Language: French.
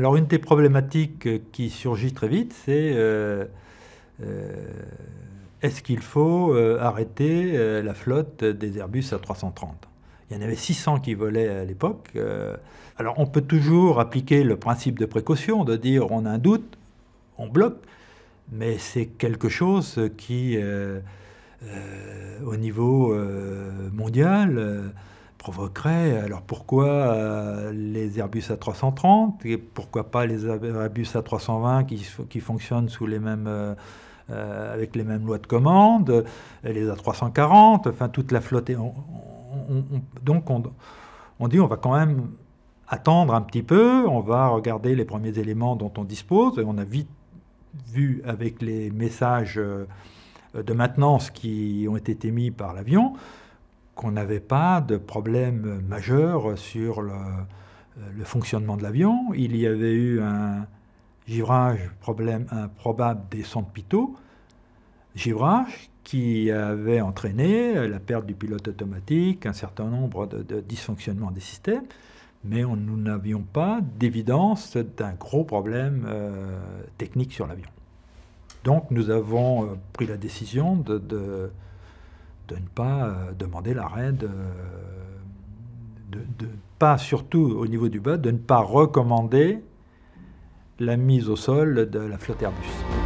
Alors une des problématiques euh, qui surgit très vite, c'est euh, euh, est-ce qu'il faut arrêter la flotte des Airbus A330 Il y en avait 600 qui volaient à l'époque. alors on peut toujours appliquer le principe de précaution, de dire on a un doute, on bloque, mais c'est quelque chose qui, au niveau mondial, provoquerait. Alors pourquoi euh, les Airbus A330 et pourquoi pas les Airbus A320 qui, qui fonctionnent sous les mêmes, euh, euh, avec les mêmes lois de commande, les A340, enfin toute la flotte. donc on, on dit on va quand même attendre un petit peu, on va regarder les premiers éléments dont on dispose et on a vite vu avec les messages de maintenance qui ont été émis par l'avion qu'on n'avait pas de problème majeur sur le, fonctionnement de l'avion. Il y avait eu un givrage problème improbable des Pitot, givrage qui avait entraîné la perte du pilote automatique, un certain nombre de, dysfonctionnements des systèmes, mais nous n'avions pas d'évidence d'un gros problème euh, technique sur l'avion. Donc nous avons euh, pris la décision de de ne pas euh, demander l'arrêt de, de, pas surtout au niveau du bas, de ne pas recommander la mise au sol de la flotte Airbus.